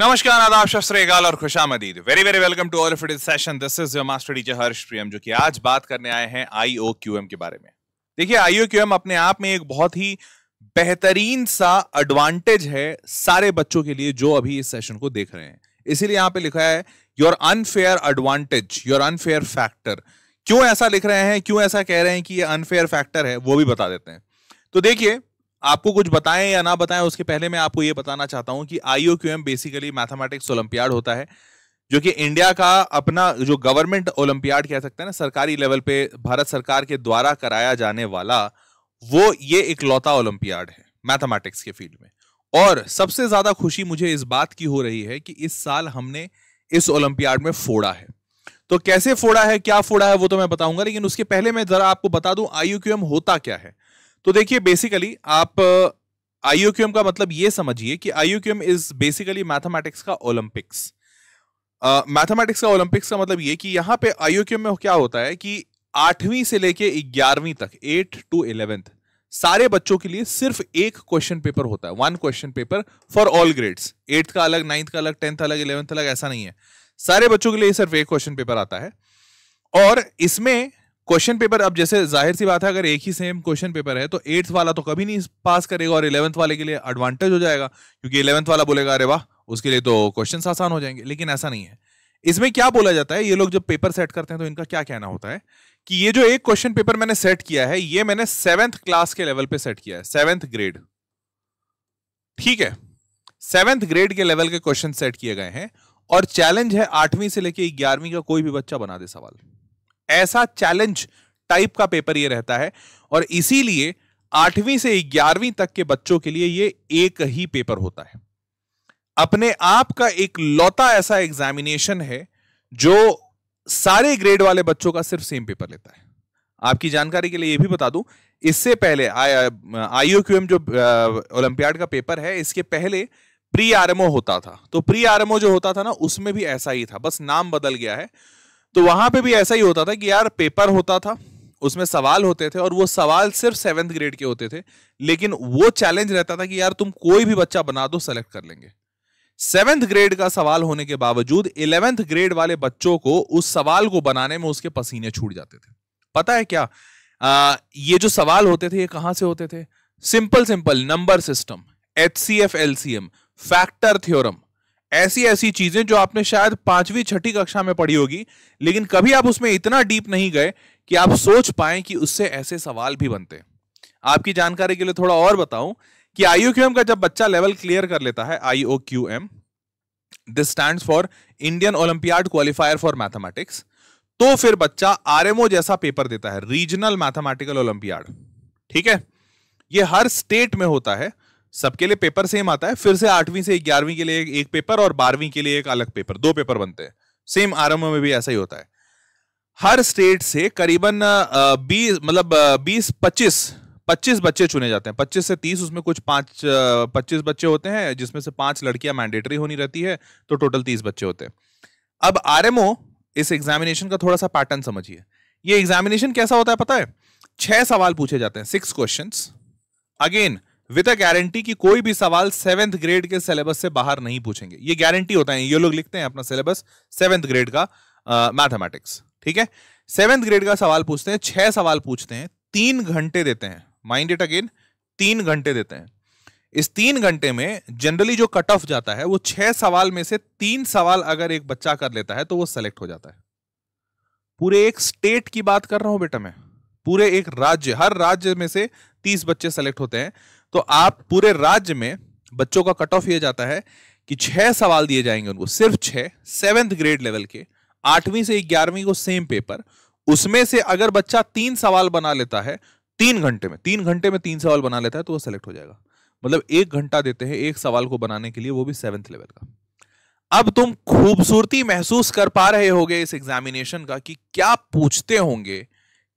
नमस्कार आदाब शस्त्रीकाल और खुशा मदीद very very welcome to all of session this is your master teacher Harsh Priyam जो कि आज बात करने आए हैं आईओ एम के बारे में देखिए आईओ एम अपने आप में एक बहुत ही बेहतरीन सा एडवांटेज है सारे बच्चों के लिए जो अभी इस सेशन को देख रहे हैं इसीलिए यहाँ पे लिखा है your unfair advantage your unfair factor क्यों ऐसा लिख रहे हैं क्यों ऐसा कह रहे हैं कि ये अनफेयर फैक्टर है वो भी बता देते हैं तो देखिए आपको कुछ बताएं या ना बताएं उसके पहले मैं आपको ये बताना चाहता हूं कि आई बेसिकली मैथमेटिक्स ओलंपियाड होता है जो कि इंडिया का अपना जो गवर्नमेंट ओलंपियाड कह सकते हैं ना सरकारी लेवल पे भारत सरकार के द्वारा कराया जाने वाला वो ये इकलौता ओलंपियाड है मैथमेटिक्स के फील्ड में और सबसे ज़्यादा खुशी मुझे इस बात की हो रही है कि इस साल हमने इस ओलंपियाड में फोड़ा है तो कैसे फोड़ा है क्या फोड़ा है वो तो मैं बताऊंगा लेकिन उसके पहले मैं ज़रा आपको बता दूं आई होता क्या है तो देखिए बेसिकली आप आईओक्यूएम uh, का मतलब ये समझिए कि आईओक्यूएम इज बेसिकली मैथमेटिक्स का ओलंपिक्स मैथमेटिक्स uh, का ओलंपिक्स का मतलब ये कि यहाँ पे आईओक्यूएम में क्या होता है कि आठवीं से लेके ग्यारहवीं तक एट टू इलेवेंथ सारे बच्चों के लिए सिर्फ एक क्वेश्चन पेपर होता है one question paper for all grades eighth का अलग नाइन्थ का अलग टेंथ अलग इलेवेंथ अलग ऐसा नहीं है सारे बच्चों के लिए सिर्फ एक क्वेश्चन पेपर आता है और इसमें क्वेश्चन पेपर अब जैसे जाहिर सी बात है अगर एक ही सेम क्वेश्चन पेपर है तो एट्थ वाला तो कभी नहीं पास करेगा और इलेवंथ वाले के लिए एडवांटेज हो जाएगा क्योंकि इलेवंथ वाला बोलेगा अरे वाह उसके लिए तो क्वेश्चन आसान हो जाएंगे लेकिन ऐसा नहीं है इसमें क्या बोला जाता है ये लोग जब पेपर सेट करते हैं तो इनका क्या कहना होता है कि ये जो एक क्वेश्चन पेपर मैंने सेट किया है ये मैंने सेवेंथ क्लास के लेवल पे सेट किया है सेवेंथ ग्रेड ठीक है सेवेंथ ग्रेड के लेवल के क्वेश्चन सेट किए गए हैं और चैलेंज है आठवीं से लेके ग्यारहवीं का कोई भी बच्चा बना दे सवाल ऐसा चैलेंज टाइप का पेपर ये रहता है और इसीलिए आठवीं से ग्यारहवीं तक के बच्चों के लिए ये एक ही पेपर होता है अपने आप का एक लौता ऐसा एग्जामिनेशन है जो सारे ग्रेड वाले बच्चों का सिर्फ सेम पेपर लेता है आपकी जानकारी के लिए ये भी बता दूं इससे पहले आईओ क्यू एम जो ओलंपियाड uh, का पेपर है इसके पहले प्री आरएमओ होता था तो प्री आरएमओ जो होता था ना उसमें भी ऐसा ही था बस नाम बदल गया है तो वहां पे भी ऐसा ही होता था कि यार पेपर होता था उसमें सवाल होते थे और वो सवाल सिर्फ सेवेंथ ग्रेड के होते थे लेकिन वो चैलेंज रहता था कि यार तुम कोई भी बच्चा बना दो सेलेक्ट कर लेंगे सेवेंथ ग्रेड का सवाल होने के बावजूद इलेवेंथ ग्रेड वाले बच्चों को उस सवाल को बनाने में उसके पसीने छूट जाते थे पता है क्या आ, ये जो सवाल होते थे ये कहां से होते थे simple simple number system H C F L C M factor theorem ऐसी ऐसी चीजें जो आपने शायद पांचवी छठी कक्षा में पढ़ी होगी लेकिन कभी आप उसमें इतना डीप नहीं गए कि आप सोच पाए कि उससे ऐसे सवाल भी बनते आपकी जानकारी के लिए थोड़ा और बताऊं कि एम का जब बच्चा लेवल क्लियर कर लेता है I O Q M this stand for Indian olympiad qualifier for mathematics तो फिर बच्चा आरएमओ जैसा पेपर देता है रीजनल मैथमेटिकल ओलंपियाड ठीक है ये हर स्टेट में होता है सबके लिए पेपर सेम आता है फिर से आठवीं से ग्यारहवीं के लिए एक पेपर और बारहवीं के लिए एक अलग पेपर दो पेपर बनते हैं सेम आरंभ में भी ऐसा ही होता है हर स्टेट से करीबन बीस मतलब बीस पच्चीस पच्चीस बच्चे चुने जाते हैं पच्चीस से तीस उसमें कुछ पांच पच्चीस बच्चे होते हैं जिसमें से पांच लड़कियां मैंडेटरी होनी रहती है तो टोटल तीस बच्चे होते हैं अब आरएमओ इस एग्जामिनेशन का थोड़ा सा पैटर्न समझिए ये एग्जामिनेशन कैसा होता है पता है छह सवाल पूछे जाते हैं six question again with a guarantee कि कोई भी सवाल सेवेंथ ग्रेड के सिलेबस से बाहर नहीं पूछेंगे ये गारंटी होता है ये लोग लिखते हैं अपना सिलेबस सेवेंथ ग्रेड का मैथमेटिक्स ठीक है सेवेंथ ग्रेड का सवाल पूछते हैं छह सवाल पूछते हैं तीन घंटे देते हैं माइंड इट अगेन तीन घंटे देते हैं इस तीन घंटे में जनरली जो कट ऑफ जाता है वो छह सवाल में से तीन सवाल अगर एक बच्चा कर लेता है तो वो सेलेक्ट हो जाता है पूरे एक स्टेट की बात कर रहा हूं बेटा मैं पूरे एक राज्य हर राज्य में से तीस बच्चे सेलेक्ट होते हैं तो आप पूरे राज्य में बच्चों का कट ऑफ यह जाता है कि छह सवाल दिए जाएंगे उनको सिर्फ छह सेवेंथ ग्रेड लेवल के आठवीं से ग्यारहवीं को सेम पेपर उसमें से अगर बच्चा तीन सवाल बना लेता है तीन घंटे में तीन घंटे में तीन सवाल बना लेता है तो वो सेलेक्ट हो जाएगा मतलब एक घंटा देते हैं एक सवाल को बनाने के लिए वो भी सेवेंथ लेवल का अब तुम खूबसूरती महसूस कर पा रहे होगे इस एग्जामिनेशन का कि क्या पूछते होंगे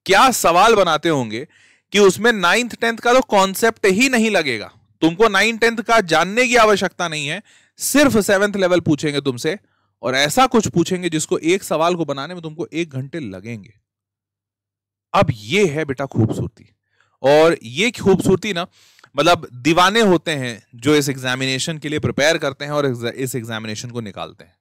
क्या सवाल बनाते होंगे कि उसमें नाइन्थ टेंथ का तो कॉन्सेप्ट ही नहीं लगेगा तुमको नाइन टेंथ का जानने की आवश्यकता नहीं है सिर्फ सेवेंथ लेवल पूछेंगे तुमसे और ऐसा कुछ पूछेंगे जिसको एक सवाल को बनाने में तुमको एक घंटे लगेंगे अब ये है बेटा खूबसूरती और ये खूबसूरती ना मतलब दीवाने होते हैं जो इस एग्जामिनेशन के लिए प्रिपेयर करते हैं और इस एग्जामिनेशन को निकालते हैं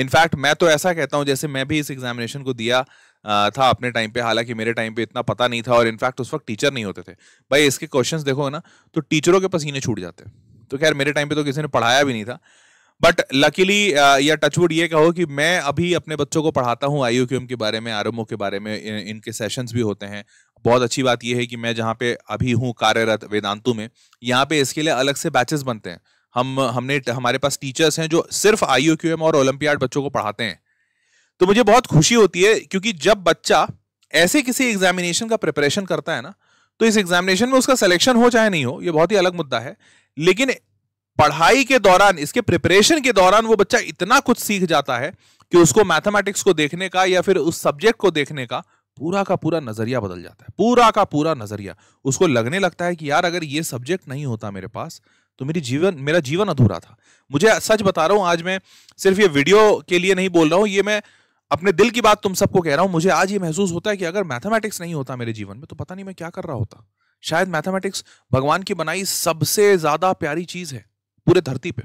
इनफैक्ट मैं तो ऐसा कहता हूं जैसे मैं भी इस एग्जामिनेशन को दिया था अपने टाइम पे हालांकि मेरे टाइम पे इतना पता नहीं था और इनफैक्ट उस वक्त टीचर नहीं होते थे भाई इसके क्वेश्चंस देखो ना तो टीचरों के पसीने छूट जाते तो खैर मेरे टाइम पे तो किसी ने पढ़ाया भी नहीं था बट लकीली या टचवुड ये कहो कि मैं अभी अपने बच्चों को पढ़ाता हूँ आई के बारे में आर के बारे में इनके सेशंस भी होते हैं बहुत अच्छी बात यह है कि मैं जहाँ पे अभी हूँ कार्यरत वेदांतु में यहाँ पे इसके लिए अलग से बैचेस बनते हैं हम हमने हमारे पास टीचर्स हैं जो सिर्फ आई और ओलंपियाड बच्चों को पढ़ाते हैं तो मुझे बहुत खुशी होती है क्योंकि जब बच्चा ऐसे किसी एग्जामिनेशन का प्रिपरेशन करता है ना तो इस एग्जामिनेशन में उसका सिलेक्शन हो चाहे नहीं हो ये बहुत ही अलग मुद्दा है लेकिन पढ़ाई के दौरान इसके प्रिपरेशन के दौरान वो बच्चा इतना कुछ सीख जाता है कि उसको मैथमेटिक्स को देखने का या फिर उस सब्जेक्ट को देखने का पूरा का पूरा नजरिया बदल जाता है पूरा का पूरा नजरिया उसको लगने लगता है कि यार अगर ये सब्जेक्ट नहीं होता मेरे पास तो मेरी जीवन मेरा जीवन अधूरा था मुझे सच बता रहा हूँ आज मैं सिर्फ ये वीडियो के लिए नहीं बोल रहा हूँ ये मैं अपने दिल की बात तुम सबको कह रहा हूं मुझे आज ये महसूस होता है कि अगर मैथमेटिक्स नहीं होता मेरे जीवन में तो पता नहीं मैं क्या कर रहा होता शायद मैथमेटिक्स भगवान की बनाई सबसे ज्यादा प्यारी चीज है पूरे धरती पे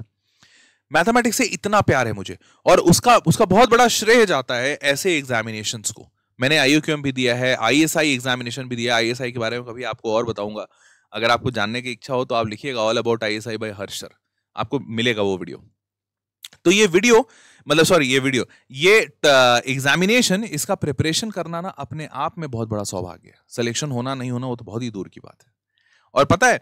मैथमेटिक्स से इतना प्यार है मुझे और उसका उसका बहुत बड़ा श्रेय जाता है ऐसे एग्जामिनेशन को मैंने क्यूम भी दिया है आई एग्जामिनेशन भी दिया आई के बारे में कभी आपको और बताऊंगा अगर आपको जानने की इच्छा हो तो आप लिखिएगा all about I S I by हर्षर आपको मिलेगा वो वीडियो तो ये वीडियो मतलब सॉरी ये वीडियो ये एग्जामिनेशन uh, इसका प्रिपरेशन करना ना अपने आप में बहुत बड़ा सौभाग्य है सिलेक्शन होना नहीं होना वो तो बहुत ही दूर की बात है और पता है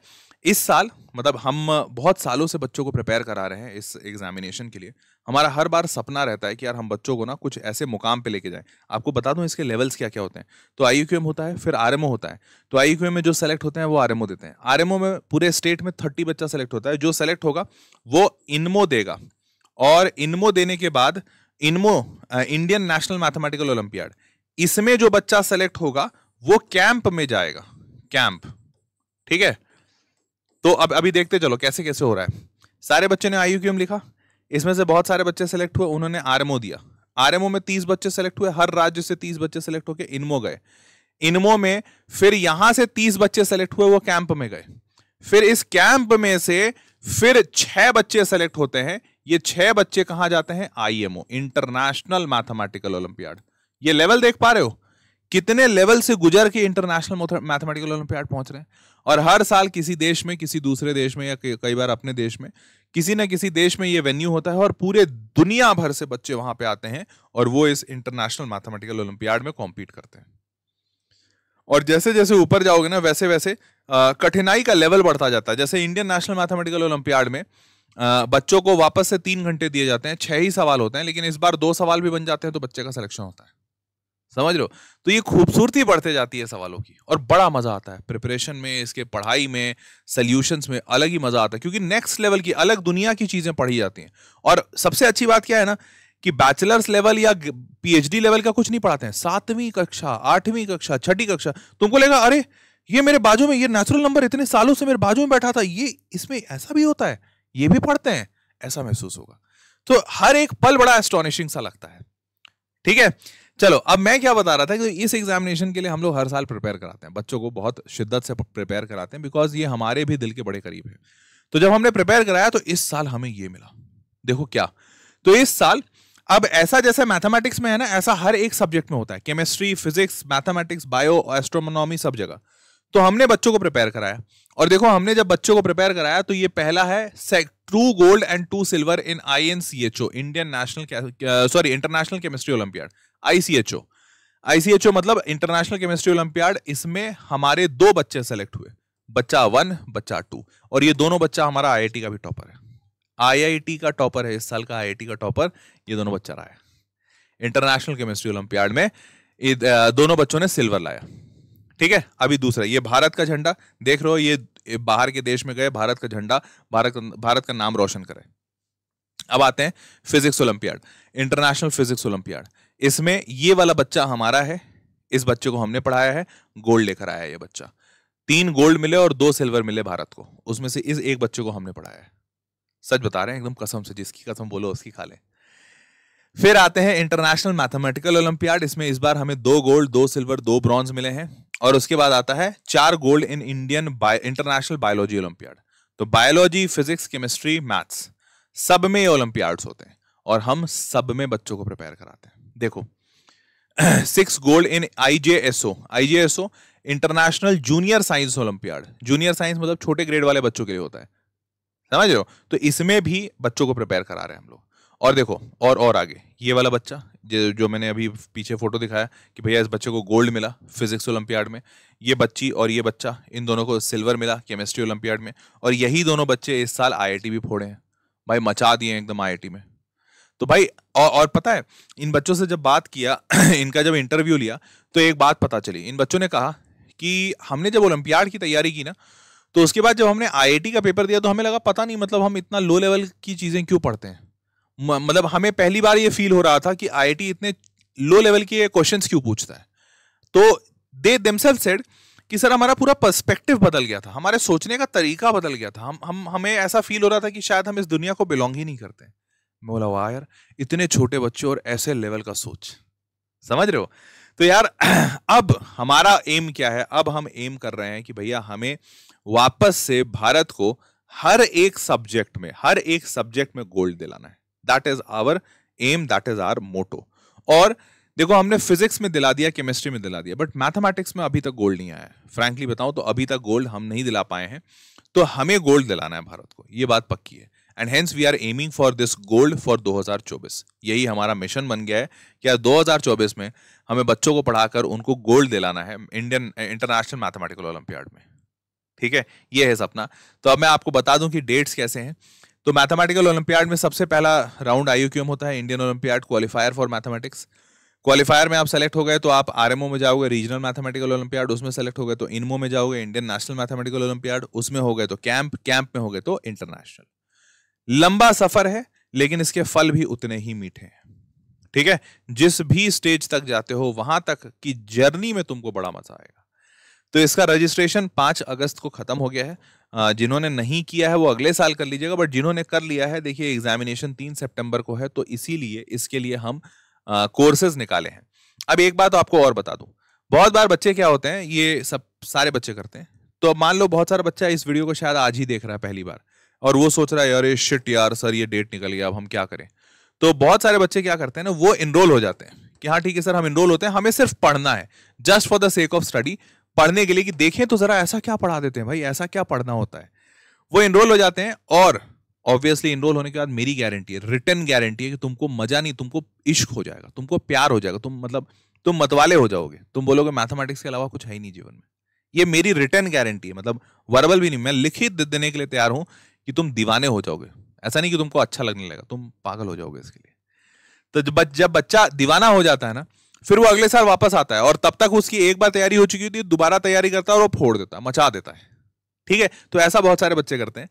इस साल मतलब हम बहुत सालों से बच्चों को प्रिपेयर करा रहे हैं इस एग्जामिनेशन के लिए हमारा हर बार सपना रहता है कि यार हम बच्चों को ना कुछ ऐसे मुकाम पे लेके जाएं आपको बता दूं इसके लेवल्स क्या क्या होते हैं तो आई होता है फिर आर होता है तो आई में जो सेलेक्ट होते हैं वो आर देते हैं आर में पूरे स्टेट में थर्टी बच्चा सेलेक्ट होता है जो सेलेक्ट होगा वो इनमो देगा और इनमो देने के बाद INMO Indian national mathematical olympiad इसमें जो बच्चा सेलेक्ट होगा वो कैंप में जाएगा कैंप ठीक है तो अब अभी देखते चलो कैसे कैसे हो रहा है सारे बच्चे ने आई लिखा इसमें से बहुत सारे बच्चे सेलेक्ट हुए उन्होंने आरएमओ दिया आरएमओ में तीस बच्चे सेलेक्ट हुए हर राज्य से तीस बच्चे सेलेक्ट होके इनमो गए इनमो में फिर यहां से तीस बच्चे सेलेक्ट हुए वो कैंप में गए फिर इस कैंप में से फिर छह बच्चे सेलेक्ट होते हैं ये छह बच्चे कहां जाते हैं आईएमओ इंटरनेशनल मैथमेटिकल ओलंपियाड ये लेवल देख पा रहे हो कितने लेवल से गुजर के इंटरनेशनल मैथमेटिकल ओलंपियाड पहुंच रहे हैं और हर साल किसी देश में किसी दूसरे देश में या कई बार अपने देश में किसी न किसी देश में ये वेन्यू होता है और पूरे दुनिया भर से बच्चे वहां पे आते हैं और वो इस इंटरनेशनल मैथमेटिकल ओलंपियाड में कॉम्पीट करते हैं और जैसे जैसे ऊपर जाओगे ना वैसे वैसे कठिनाई का लेवल बढ़ता जाता है जैसे इंडियन नेशनल मैथमेटिकल ओलंपियाड में बच्चों को वापस से तीन घंटे दिए जाते हैं छह ही सवाल होते हैं लेकिन इस बार दो सवाल भी बन जाते हैं तो बच्चे का सिलेक्शन होता है समझ लो तो ये खूबसूरती बढ़ते जाती है सवालों की और बड़ा मज़ा आता है प्रिपरेशन में इसके पढ़ाई में सल्यूशंस में अलग ही मज़ा आता है क्योंकि नेक्स्ट लेवल की अलग दुनिया की चीज़ें पढ़ी जाती हैं और सबसे अच्छी बात क्या है ना कि बैचलर्स लेवल या पीएचडी लेवल का कुछ नहीं पढ़ाते हैं सातवीं कक्षा आठवीं कक्षा छठी कक्षा तुमको लगेगा अरे ये मेरे बाजू में ये नेचुरल नंबर इतने सालों से मेरे बाजू में बैठा था ये इसमें ऐसा भी होता है ये भी पढ़ते हैं ऐसा महसूस होगा तो हर एक पल बड़ा एस्टोनिशिंग सा लगता है ठीक है चलो अब मैं क्या बता रहा था कि इस एग्जामिनेशन के लिए हम लोग हर साल प्रिपेयर कराते हैं बच्चों को बहुत शिद्दत से प्रिपेयर कराते हैं बिकॉज ये हमारे भी दिल के बड़े करीब है तो जब हमने प्रिपेयर कराया तो इस साल हमें ये मिला देखो क्या तो इस साल अब ऐसा जैसे मैथमेटिक्स में है ना ऐसा हर एक सब्जेक्ट में होता है chemistry physics mathematics bio astronomy सब जगह तो हमने बच्चों को प्रिपेयर कराया और देखो हमने जब बच्चों को प्रिपेयर कराया तो ये पहला है two gold and two silver in I N C H O Indian national sorry international chemistry olympiad ICHO ICHO मतलब इंटरनेशनल केमिस्ट्री ओलंपियाड इसमें हमारे दो बच्चे सेलेक्ट हुए बच्चा वन बच्चा टू और ये दोनों बच्चा हमारा टी का भी टॉपर है टी का टॉपर है इस साल का टी का टॉपर ये दोनों बच्चा रहा है इंटरनेशनल केमिस्ट्री ओलंपियाड में uh, दोनों बच्चों ने सिल्वर लाया ठीक है अभी दूसरा ये भारत का झंडा देख रहे हो ये बाहर के देश में गए भारत का झंडा भारत भारत का नाम रोशन करे अब आते हैं physics olympiad international physics olympiad इसमें ये वाला बच्चा हमारा है इस बच्चे को हमने पढ़ाया है गोल्ड लेकर आया है ये बच्चा तीन गोल्ड मिले और दो सिल्वर मिले भारत को उसमें से इस एक बच्चे को हमने पढ़ाया है सच बता रहे हैं एकदम कसम से जिसकी कसम बोलो उसकी खा ले फिर आते हैं इंटरनेशनल मैथमेटिकल ओलंपियाड इसमें इस बार हमें दो गोल्ड दो सिल्वर दो ब्रॉन्ज मिले हैं और उसके बाद आता है चार gold in Indian international biology olympiad तो बायोलॉजी फिजिक्स केमिस्ट्री मैथ्स सब में ओलंपियाड ओलंपियाड्स होते हैं और हम सब में बच्चों को प्रिपेयर कराते हैं देखो six gold in IJSO IJSO international junior science olympiad junior science मतलब छोटे ग्रेड वाले बच्चों के लिए होता है समझ रहे हो तो इसमें भी बच्चों को प्रिपेयर करा रहे हैं हम लोग और देखो और और आगे ये वाला बच्चा जो जो मैंने अभी पीछे फोटो दिखाया कि भैया इस बच्चे को गोल्ड मिला फिजिक्स ओलंपियाड में ये बच्ची और ये बच्चा इन दोनों को सिल्वर मिला केमिस्ट्री ओलंपियाड में और यही दोनों बच्चे इस साल आई भी फोड़े हैं भाई मचा दिए हैं एकदम आई में तो भाई और, और पता है इन बच्चों से जब बात किया इनका जब इंटरव्यू लिया तो एक बात पता चली इन बच्चों ने कहा कि हमने जब ओलंपियाड की तैयारी की ना तो उसके बाद जब हमने आईआईटी का पेपर दिया तो हमें लगा पता नहीं मतलब हम इतना लो लेवल की चीज़ें क्यों पढ़ते हैं मतलब हमें पहली बार ये फील हो रहा था कि आईआईटी इतने लो लेवल के क्वेश्चंस क्यों पूछता है तो दे देमसेल्फ सेड कि सर हमारा पूरा पर्सपेक्टिव बदल गया था हमारे सोचने का तरीका बदल गया था हम हम हमें ऐसा फील हो रहा था कि शायद हम इस दुनिया को बिलोंग ही नहीं करते मैं बोला वाह यार इतने छोटे बच्चे और ऐसे लेवल का सोच समझ रहे हो तो यार अब हमारा एम क्या है अब हम एम कर रहे हैं कि भैया हमें वापस से भारत को हर एक सब्जेक्ट में हर एक सब्जेक्ट में गोल्ड दिलाना है that is our aim that is our motto और देखो हमने फिजिक्स में दिला दिया केमिस्ट्री में दिला दिया बट मैथमेटिक्स में अभी तक गोल्ड नहीं आया है फ्रैंकली बताऊं तो अभी तक गोल्ड हम नहीं दिला पाए हैं तो हमें गोल्ड दिलाना है भारत को ये बात पक्की है and hence we are aiming for this gold for 2024 यही हमारा मिशन बन गया है कि दो 2024 में हमें बच्चों को पढ़ाकर उनको गोल्ड दिलाना है इंडियन इंटरनेशनल मैथमेटिकल ओलंपियाड में ठीक है ये है सपना तो अब मैं आपको बता दूं कि डेट्स कैसे हैं तो मैथमेटिकल ओलंपियाड में सबसे पहला राउंड आईयूक्यूएम होता है Indian olympiad qualifier for mathematics qualifier में आप सेलेक्ट हो गए तो आप आरएमओ में जाओगे रीजनल मैथमेटिकल ओलंपियाड उसमें सेलेक्ट हो गए तो इनमो में जाओगे इंडियन नेशनल मैथमेटिकल ओलंपियाड उसमें हो गए तो कैंप कैंप में हो गए तो इंटरनेशनल लंबा सफर है लेकिन इसके फल भी उतने ही मीठे हैं ठीक है जिस भी स्टेज तक जाते हो वहां तक की जर्नी में तुमको बड़ा मजा आएगा तो इसका रजिस्ट्रेशन पांच अगस्त को खत्म हो गया है जिन्होंने नहीं किया है वो अगले साल कर लीजिएगा बट जिन्होंने कर लिया है देखिए एग्जामिनेशन तीन सेप्टेम्बर को है तो इसीलिए इसके लिए हम कोर्सेज निकाले हैं अब एक बात आपको और बता दूं बहुत बार बच्चे क्या होते हैं ये सब सारे बच्चे करते हैं तो मान लो बहुत सारा बच्चा इस वीडियो को शायद आज ही देख रहा है पहली बार और वो सोच रहा है यार ये शिट यार सर ये डेट निकल गया अब हम क्या करें तो बहुत सारे बच्चे क्या करते हैं ना वो इनरोल हो जाते हैं कि हाँ ठीक है सर हम इनरोल होते हैं हमें सिर्फ पढ़ना है just for the sake of study पढ़ने के लिए कि देखें तो जरा ऐसा क्या पढ़ा देते हैं भाई ऐसा क्या पढ़ना होता है वो इनरोल हो जाते हैं और ऑब्वियसली इनरोल होने के बाद मेरी गारंटी है रिटर्न गारंटी है कि तुमको मजा नहीं तुमको इश्क हो जाएगा तुमको प्यार हो जाएगा तुम मतलब तुम मतवाले हो जाओगे तुम बोलोगे मैथमेटिक्स के अलावा कुछ है ही नहीं जीवन में ये मेरी रिटर्न गारंटी है मतलब वर्बल भी नहीं मैं लिखित देने के लिए तैयार हूं कि तुम दीवाने हो जाओगे ऐसा नहीं कि तुमको अच्छा लगने लगेगा तुम पागल हो जाओगे इसके लिए तो जब जब बच्चा दीवाना हो जाता है ना फिर वो अगले साल वापस आता है और तब तक उसकी एक बार तैयारी हो चुकी होती है दोबारा तैयारी करता है और वो फोड़ देता है मचा देता है ठीक है तो ऐसा बहुत सारे बच्चे करते हैं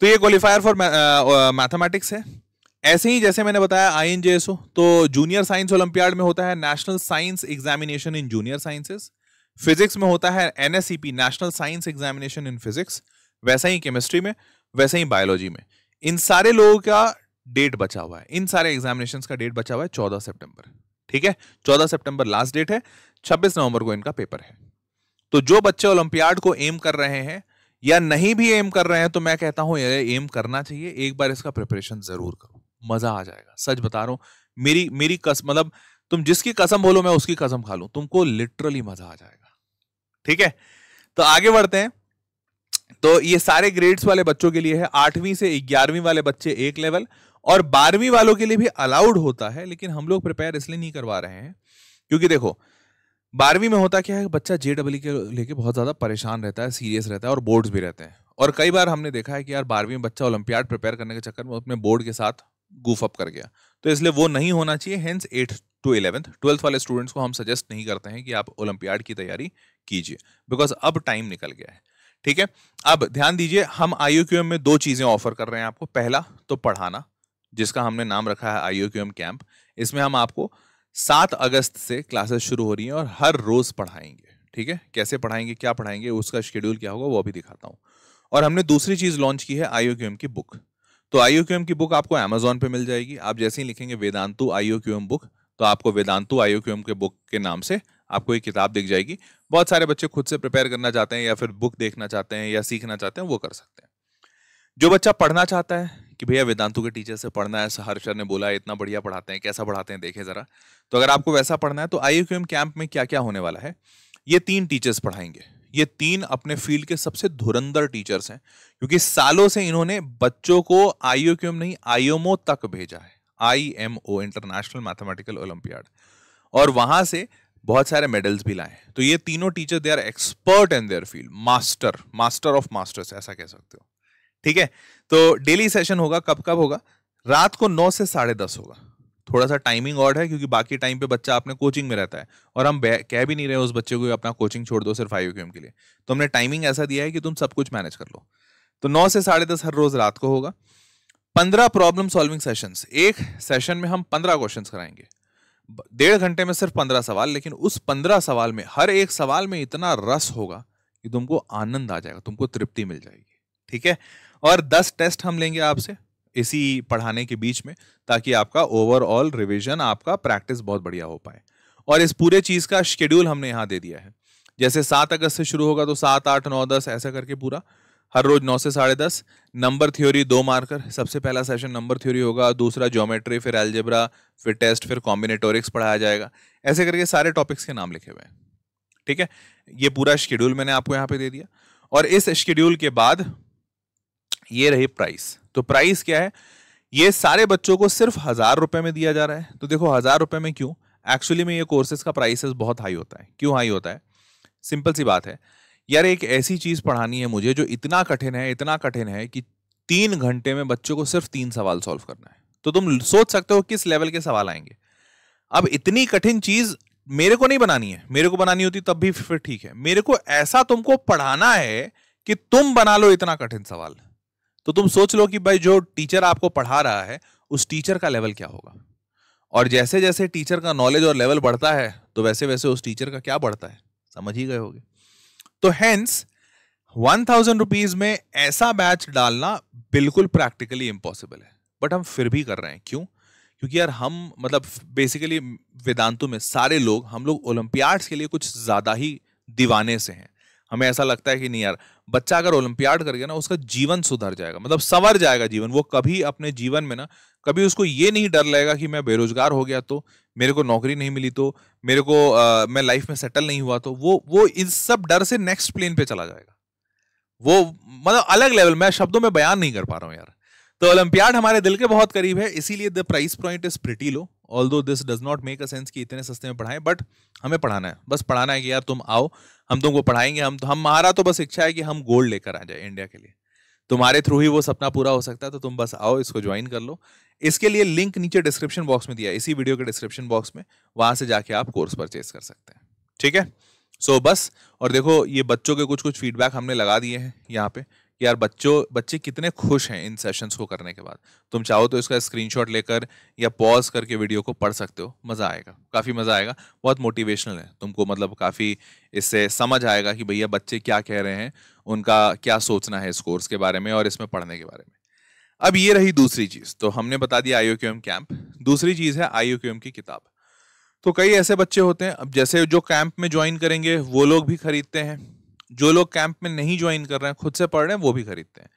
तो ये क्वालिफायर फॉर मैथमेटिक्स है ऐसे ही जैसे मैंने बताया I N J S O तो जूनियर साइंस ओलंपियाड में होता है national science examination in junior sciences physics में होता है N S C P national science examination in physics वैसा ही केमिस्ट्री में वैसे ही बायोलॉजी में इन सारे लोगों का डेट बचा हुआ है इन सारे एग्जामिनेशन का डेट बचा हुआ है चौदह सेप्टेम्बर ठीक है चौदह सितंबर लास्ट डेट है छब्बीस नवंबर को इनका पेपर है तो जो बच्चे ओलंपियाड को एम कर रहे हैं या नहीं भी एम कर रहे हैं तो मैं कहता हूं ये एम करना चाहिए एक बार इसका प्रिपरेशन जरूर करो मजा आ जाएगा सच बता रहा हूं मेरी मेरी कस मतलब तुम जिसकी कसम बोलो मैं उसकी कसम खा लू तुमको लिटरली मजा आ जाएगा ठीक है तो आगे बढ़ते हैं तो ये सारे ग्रेड्स वाले बच्चों के लिए है आठवीं से ग्यारहवीं वाले बच्चे एक लेवल और बारहवीं वालों के लिए भी अलाउड होता है लेकिन हम लोग प्रिपेयर इसलिए नहीं करवा रहे हैं क्योंकि देखो बारहवीं में होता क्या है बच्चा जे डब्ल्यू के लेके बहुत ज़्यादा परेशान रहता है सीरियस रहता है और बोर्ड्स भी रहते हैं और कई बार हमने देखा है कि यार बारहवीं में बच्चा ओलंपियाड प्रिपेयर करने के चक्कर में अपने बोर्ड के साथ गूफ अप कर गया तो इसलिए वो नहीं होना चाहिए hence eight to eleventh twelfth वाले स्टूडेंट्स को हम सजेस्ट नहीं करते हैं कि आप ओलंपियाड की तैयारी कीजिए बिकॉज अब टाइम निकल गया है ठीक है अब ध्यान दीजिए हम आई में दो चीज़ें ऑफर कर रहे हैं आपको पहला तो पढ़ाना जिसका हमने नाम रखा है आई कैंप इसमें हम आपको सात अगस्त से क्लासेस शुरू हो रही हैं और हर रोज़ पढ़ाएंगे ठीक है कैसे पढ़ाएंगे क्या पढ़ाएंगे उसका शेड्यूल क्या होगा वो भी दिखाता हूँ और हमने दूसरी चीज़ लॉन्च की है आई की बुक तो आई की बुक आपको अमेजोन पे मिल जाएगी आप जैसे ही लिखेंगे वेदांतु आई बुक तो आपको वेदांतु आईओ क्यू एम के बुक के नाम से आपको एक किताब दिख जाएगी बहुत सारे बच्चे खुद से प्रिपेयर करना चाहते हैं या फिर बुक देखना चाहते हैं या सीखना चाहते हैं वो कर सकते हैं जो बच्चा पढ़ना चाहता है कि भैया वेदांतु के टीचर से पढ़ना है हर्षर ने बोला है इतना बढ़िया पढ़ाते हैं कैसा पढ़ाते हैं देखें ज़रा तो अगर आपको वैसा पढ़ना है तो आई कैंप में क्या क्या होने वाला है ये तीन टीचर्स पढ़ाएंगे ये तीन अपने फील्ड के सबसे धुरंधर टीचर्स हैं क्योंकि सालों से इन्होंने बच्चों को आईओ आई नहीं आईओमओ तक भेजा है I M O international mathematical olympiad और वहां से बहुत सारे मेडल्स भी लाए तो ये तीनों teacher they are expert in their field master master of masters ऐसा कह सकते हो ठीक है तो डेली सेशन होगा कब कब होगा रात को नौ से साढ़े दस होगा थोड़ा सा टाइमिंग ऑड है क्योंकि बाकी टाइम पे बच्चा अपने कोचिंग में रहता है और हम कह भी नहीं रहे उस बच्चे को अपना कोचिंग छोड़ दो सिर्फ आई के लिए तो हमने टाइमिंग ऐसा दिया है कि तुम सब कुछ मैनेज कर लो तो नौ से साढ़े दस हर रोज रात को होगा पंद्रह प्रॉब्लम सॉल्विंग सेशंस एक सेशन में हम पंद्रह क्वेश्चंस कराएंगे डेढ़ घंटे में सिर्फ पंद्रह सवाल लेकिन उस पंद्रह सवाल में हर एक सवाल में इतना रस होगा कि तुमको आनंद आ जाएगा तुमको तृप्ति मिल जाएगी ठीक है और दस टेस्ट हम लेंगे आपसे इसी पढ़ाने के बीच में ताकि आपका ओवरऑल रिविजन आपका प्रैक्टिस बहुत बढ़िया हो पाए और इस पूरे चीज़ का शेड्यूल हमने यहाँ दे दिया है जैसे सात अगस्त से शुरू होगा तो सात आठ नौ दस ऐसा करके पूरा हर रोज नौ से साढ़े दस नंबर थ्योरी दो मार्कर सबसे पहला सेशन नंबर थ्योरी होगा दूसरा ज्योमेट्री फिर एल्जेब्रा फिर टेस्ट फिर कॉम्बिनेटोरिक्स पढ़ाया जाएगा ऐसे करके सारे टॉपिक्स के नाम लिखे हुए हैं ठीक है ये पूरा शेड्यूल मैंने आपको यहाँ पे दे दिया और इस शेड्यूल के बाद ये रही प्राइस तो प्राइस क्या है ये सारे बच्चों को सिर्फ हज़ार रुपए में दिया जा रहा है तो देखो हज़ार रुपए में क्यों एक्चुअली में ये कोर्सेज का प्राइसेस बहुत हाई होता है क्यों हाई होता है सिंपल सी बात है यार एक ऐसी चीज़ पढ़ानी है मुझे जो इतना कठिन है इतना कठिन है कि तीन घंटे में बच्चों को सिर्फ तीन सवाल सॉल्व करना है तो तुम सोच सकते हो किस लेवल के सवाल आएंगे अब इतनी कठिन चीज़ मेरे को नहीं बनानी है मेरे को बनानी होती तब भी फिर ठीक है मेरे को ऐसा तुमको पढ़ाना है कि तुम बना लो इतना कठिन सवाल तो तुम सोच लो कि भाई जो टीचर आपको पढ़ा रहा है उस टीचर का लेवल क्या होगा और जैसे जैसे टीचर का नॉलेज और लेवल बढ़ता है तो वैसे वैसे उस टीचर का क्या बढ़ता है समझ ही गए होगे तो हैंस वन थाउजेंड रुपीज में ऐसा बैच डालना बिल्कुल प्रैक्टिकली इम्पॉसिबल है बट हम फिर भी कर रहे हैं क्यों क्योंकि यार हम मतलब बेसिकली वेदांतों में सारे लोग हम लोग ओलंपियाड्स के लिए कुछ ज़्यादा ही दीवाने से हैं हमें ऐसा लगता है कि नहीं यार बच्चा अगर ओलंपियाड कर गया ना उसका जीवन सुधर जाएगा मतलब संवर जाएगा जीवन वो कभी अपने जीवन में ना कभी उसको ये नहीं डर लगेगा कि मैं बेरोजगार हो गया तो मेरे को नौकरी नहीं मिली तो मेरे को आ, मैं लाइफ में सेटल नहीं हुआ तो वो वो इस सब डर से नेक्स्ट प्लेन पे चला जाएगा वो मतलब अलग लेवल मैं शब्दों में बयान नहीं कर पा रहा हूँ यार तो ओलंपियाड हमारे दिल के बहुत करीब है इसीलिए the price point is pretty low although this does not make a sense कि इतने सस्ते में पढ़ाएं बट हमें पढ़ाना है बस पढ़ाना है कि यार तुम आओ हम तुमको पढ़ाएंगे हम तो हमारा तो बस इच्छा है कि हम गोल्ड लेकर आ जाए इंडिया के लिए तुम्हारे थ्रू ही वो सपना पूरा हो सकता है तो तुम बस आओ इसको ज्वाइन कर लो इसके लिए लिंक नीचे डिस्क्रिप्शन बॉक्स में दिया इसी वीडियो के डिस्क्रिप्शन बॉक्स में वहां से जाके आप कोर्स परचेज कर सकते हैं ठीक है सो so, बस और देखो ये बच्चों के कुछ कुछ फीडबैक हमने लगा दिए हैं यहाँ पे कि यार बच्चों बच्चे कितने खुश हैं इन सेशंस को करने के बाद तुम चाहो तो इसका स्क्रीनशॉट लेकर या पॉज करके वीडियो को पढ़ सकते हो मज़ा आएगा काफ़ी मज़ा आएगा बहुत मोटिवेशनल है तुमको मतलब काफ़ी इससे समझ आएगा कि भैया बच्चे क्या कह रहे हैं उनका क्या सोचना है इस कोर्स के बारे में और इसमें पढ़ने के बारे में अब ये रही दूसरी चीज़ तो हमने बता दिया आई कैंप दूसरी चीज़ है आई की किताब तो कई ऐसे बच्चे होते हैं अब जैसे जो कैंप में ज्वाइन करेंगे वो लोग भी खरीदते हैं जो लोग कैंप में नहीं ज्वाइन कर रहे हैं खुद से पढ़ रहे हैं वो भी खरीदते हैं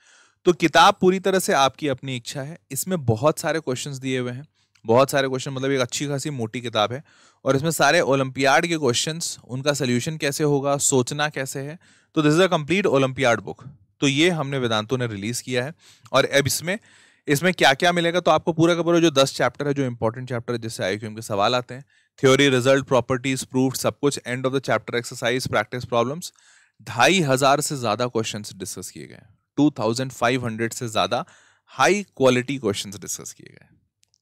तो किताब पूरी तरह से आपकी अपनी इच्छा है इसमें बहुत सारे क्वेश्चन दिए हुए हैं बहुत सारे क्वेश्चन मतलब एक अच्छी खासी मोटी किताब है और इसमें सारे ओलंपियाड के क्वेश्चन उनका सोल्यूशन कैसे होगा सोचना कैसे है तो this is a complete olympiad book तो ये हमने वेदांतो ने रिलीज़ किया है और अब इसमें इसमें क्या क्या मिलेगा तो आपको पूरा का पूरा जो दस चैप्टर है जो इंपॉर्टेंट चैप्टर है जिससे आई के सवाल आते हैं थ्योरी रिजल्ट प्रॉपर्टीज प्रूफ सब कुछ end of the chapter exercise practice problems ढाई हजार से ज्यादा क्वेश्चन डिस्कस किए गए टू थाउजेंड फाइव हंड्रेड से ज्यादा हाई क्वालिटी क्वेश्चन डिस्कस किए गए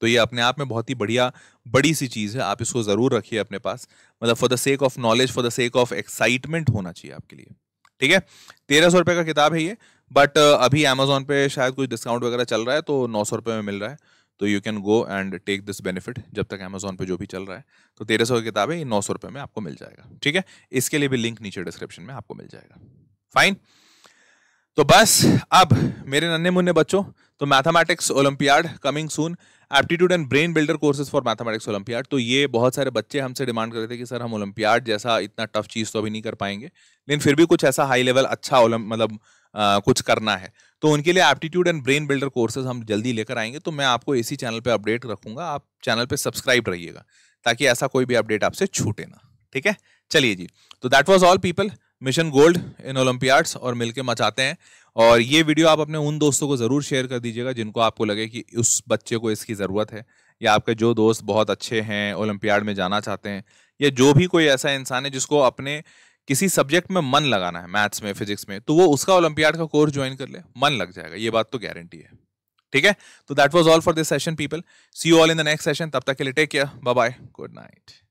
तो ये अपने आप में बहुत ही बढ़िया बड़ी सी चीज़ है आप इसको ज़रूर रखिए अपने पास मतलब for the sake of knowledge for the sake of excitement होना चाहिए आपके लिए ठीक है तेरह सौ रुपये का किताब है ये बट अभी अमेजोन पे शायद कुछ डिस्काउंट वगैरह चल रहा है तो नौ सौ रुपये में मिल रहा है तो you can go and take this benefit जब तक अमेजोन पे जो भी चल रहा है तो तेरह सौ की किताबें नौ सौ रुपये में आपको मिल जाएगा ठीक है इसके लिए भी लिंक नीचे डिस्क्रिप्शन में आपको मिल जाएगा फाइन तो बस अब मेरे नन्हे मुन्ने बच्चों तो mathematics olympiad coming soon aptitude and brain builder courses for mathematics olympiad तो ये बहुत सारे बच्चे हमसे डिमांड कर रहे थे कि सर हम ओलंपियाड जैसा इतना टफ चीज़ तो अभी नहीं कर पाएंगे लेकिन फिर भी कुछ ऐसा हाई लेवल अच्छा ओलम मतलब आ, कुछ करना है तो उनके लिए aptitude and brain builder courses हम जल्दी लेकर आएंगे तो मैं आपको इसी चैनल पर अपडेट रखूंगा आप चैनल पर सब्सक्राइब रहिएगा ताकि ऐसा कोई भी अपडेट आपसे छूटे ना ठीक है चलिए जी तो that was all people mission gold in olympiads और मिलके मचाते हैं और ये वीडियो आप अपने उन दोस्तों को ज़रूर शेयर कर दीजिएगा जिनको आपको लगे कि उस बच्चे को इसकी ज़रूरत है या आपके जो दोस्त बहुत अच्छे हैं ओलंपियाड में जाना चाहते हैं या जो भी कोई ऐसा इंसान है जिसको अपने किसी सब्जेक्ट में मन लगाना है मैथ्स में फिजिक्स में तो वो उसका ओलंपियाड का कोर्स ज्वाइन कर ले मन लग जाएगा ये बात तो गारंटी है ठीक है तो that was all for this session people see you all in the next session तब तक के लिए take care bye good night